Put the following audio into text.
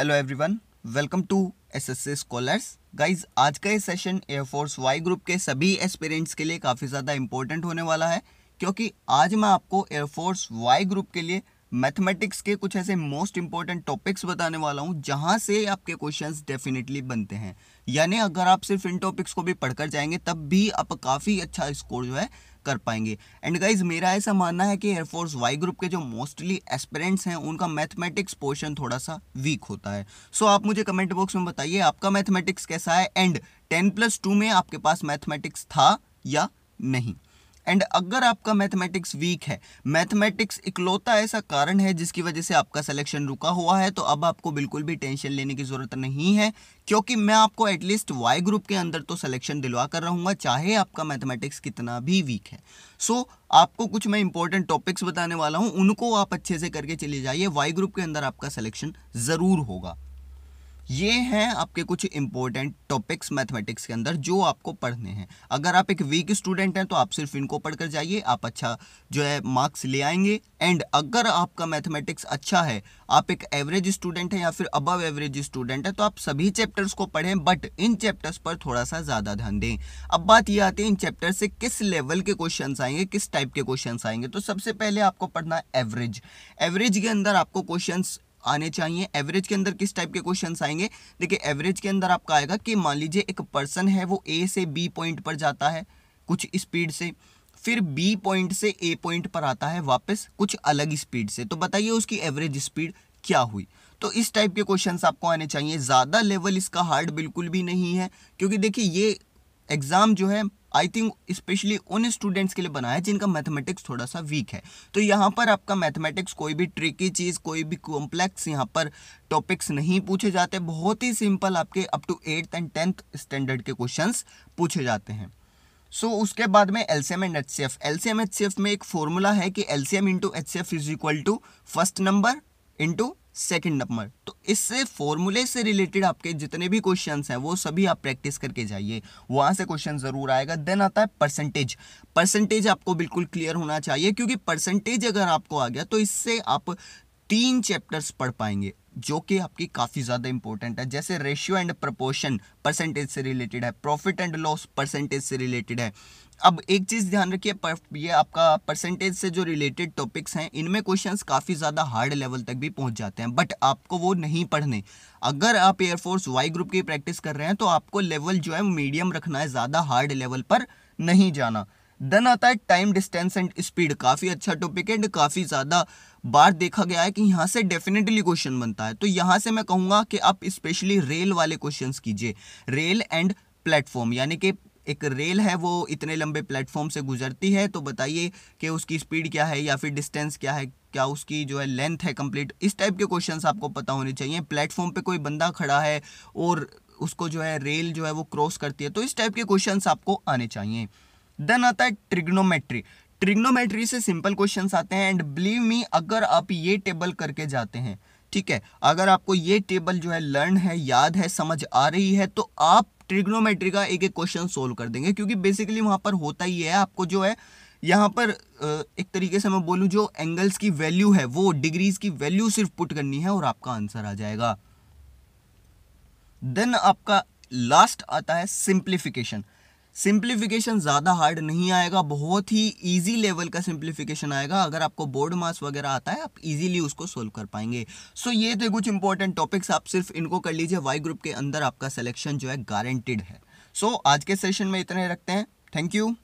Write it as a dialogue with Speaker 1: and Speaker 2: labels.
Speaker 1: hello everyone welcome to SSC scholars guys आज का ये सेशन एयरफोर्स वाई ग्रुप के सभी एस्पिरेंट्स के लिए काफ़ी ज़्यादा इंपॉर्टेंट होने वाला है क्योंकि आज मैं आपको एयरफोर्स वाई ग्रुप के लिए मैथमेटिक्स के कुछ ऐसे मोस्ट इंपॉर्टेंट टॉपिक्स बताने वाला हूँ जहाँ से आपके क्वेश्चंस डेफिनेटली बनते हैं यानी अगर आप सिर्फ इन टॉपिक्स को भी पढ़कर जाएंगे तब भी आप काफ़ी अच्छा स्कोर जो है कर पाएंगे एंड गाइज मेरा ऐसा मानना है कि एयरफोर्स वाई ग्रुप के जो मोस्टली एस्पेरेंट्स हैं उनका मैथमेटिक्स पोर्शन थोड़ा सा वीक होता है सो so, आप मुझे कमेंट बॉक्स में बताइए आपका मैथमेटिक्स कैसा है एंड टेन प्लस टू में आपके पास मैथमेटिक्स था या नहीं एंड अगर आपका मैथमेटिक्स वीक है मैथमेटिक्स इकलौता ऐसा कारण है जिसकी वजह से आपका सिलेक्शन रुका हुआ है तो अब आपको बिल्कुल भी टेंशन लेने की ज़रूरत नहीं है क्योंकि मैं आपको एटलीस्ट वाई ग्रुप के अंदर तो सिलेक्शन दिलवा कर रहूंगा चाहे आपका मैथमेटिक्स कितना भी वीक है सो so, आपको कुछ मैं इंपॉर्टेंट टॉपिक्स बताने वाला हूं उनको आप अच्छे से करके चले जाइए वाई ग्रुप के अंदर आपका सिलेक्शन ज़रूर होगा ये हैं आपके कुछ इंपॉर्टेंट टॉपिक्स मैथमेटिक्स के अंदर जो आपको पढ़ने हैं अगर आप एक वीक स्टूडेंट हैं तो आप सिर्फ इनको पढ़कर जाइए आप अच्छा जो है मार्क्स ले आएंगे एंड अगर आपका मैथमेटिक्स अच्छा है आप एक एवरेज स्टूडेंट हैं या फिर अबव एवरेज स्टूडेंट है तो आप सभी चैप्टर्स को पढ़ें बट इन चैप्टर्स पर थोड़ा सा ज़्यादा ध्यान दें अब बात यह आती है इन चैप्टर से किस लेवल के क्वेश्चन आएंगे किस टाइप के क्वेश्चन आएंगे तो सबसे पहले आपको पढ़ना एवरेज एवरेज के अंदर आपको क्वेश्चन आने चाहिए एवरेज के अंदर किस टाइप के क्वेश्चन आएंगे देखिए एवरेज के अंदर आपका आएगा कि मान लीजिए एक पर्सन है वो ए से बी पॉइंट पर जाता है कुछ स्पीड से फिर बी पॉइंट से ए पॉइंट पर आता है वापस कुछ अलग स्पीड से तो बताइए उसकी एवरेज स्पीड क्या हुई तो इस टाइप के क्वेश्चन आपको आने चाहिए ज़्यादा लेवल इसका हार्ड बिल्कुल भी नहीं है क्योंकि देखिए ये एग्ज़ाम जो है आई थिंक स्पेशली उन स्टूडेंट्स के लिए बनाया है जिनका मैथमेटिक्स थोड़ा सा वीक है तो यहाँ पर आपका मैथमेटिक्स कोई भी ट्रिकी चीज़ कोई भी कॉम्प्लेक्स यहाँ पर टॉपिक्स नहीं पूछे जाते बहुत ही सिंपल आपके up to eighth and tenth standard के क्वेश्चन पूछे जाते हैं सो so, उसके बाद में L C M and H C F L C M H C F में एक फॉर्मूला है कि L C M into H C F is equal to first number into second number तो इससे फॉर्मूले से रिलेटेड आपके जितने भी क्वेश्चंस हैं वो सभी आप प्रैक्टिस करके जाइए वहां से क्वेश्चन ज़रूर आएगा देन आता है परसेंटेज परसेंटेज आपको बिल्कुल क्लियर होना चाहिए क्योंकि परसेंटेज अगर आपको आ गया तो इससे आप तीन चैप्टर्स पढ़ पाएंगे जो कि आपकी काफ़ी ज़्यादा इंपॉर्टेंट है जैसे रेशियो एंड प्रपोर्शन परसेंटेज से रिलेटेड है प्रॉफिट एंड लॉस परसेंटेज से रिलेटेड है अब एक चीज़ ध्यान रखिए ये आपका परसेंटेज से जो रिलेटेड टॉपिक्स हैं इनमें क्वेश्चंस काफ़ी ज़्यादा हार्ड लेवल तक भी पहुंच जाते हैं बट आपको वो नहीं पढ़ने अगर आप एयरफोर्स वाई ग्रुप की प्रैक्टिस कर रहे हैं तो आपको लेवल जो है मीडियम रखना है ज़्यादा हार्ड लेवल पर नहीं जाना देन आता है टाइम डिस्टेंस एंड स्पीड काफ़ी अच्छा टॉपिक है एंड काफ़ी ज़्यादा बार देखा गया है कि यहाँ से डेफिनेटली क्वेश्चन बनता है तो यहाँ से मैं कहूँगा कि आप स्पेशली रेल वाले क्वेश्चन कीजिए रेल एंड प्लेटफॉर्म यानी कि एक रेल है वो इतने लंबे प्लेटफॉर्म से गुजरती है तो बताइए कि उसकी स्पीड क्या है या फिर डिस्टेंस क्या है क्या उसकी जो है लेंथ है कंप्लीट इस टाइप के क्वेश्चंस आपको पता होने चाहिए प्लेटफॉर्म पे कोई बंदा खड़ा है और उसको जो है रेल जो है वो क्रॉस करती है तो इस टाइप के क्वेश्चंस आपको आने चाहिए देन आता है ट्रिग्नोमेट्री ट्रिग्नोमेट्री से सिंपल क्वेश्चन आते हैं एंड बिलीव मी अगर आप ये टेबल करके जाते हैं ठीक है अगर आपको ये टेबल जो है लर्न है याद है समझ आ रही है तो आप ट्रिग्नोमेट्री का एक एक क्वेश्चन सोल्व कर देंगे क्योंकि बेसिकली वहां पर होता ही है आपको जो है यहाँ पर एक तरीके से मैं बोलूँ जो एंगल्स की वैल्यू है वो डिग्रीज की वैल्यू सिर्फ पुट करनी है और आपका आंसर आ जाएगा देन आपका लास्ट आता है सिंप्लीफिकेशन सिंप्लीफिकेशन ज़्यादा हार्ड नहीं आएगा बहुत ही ईजी लेवल का सिंप्लीफिकेशन आएगा अगर आपको बोर्ड मास वगैरह आता है आप इजीली उसको सोल्व कर पाएंगे सो so, ये थे कुछ इंपॉर्टेंट टॉपिक्स आप सिर्फ इनको कर लीजिए वाई ग्रुप के अंदर आपका सिलेक्शन जो है गारंटिड है सो so, आज के सेशन में इतने रखते हैं थैंक यू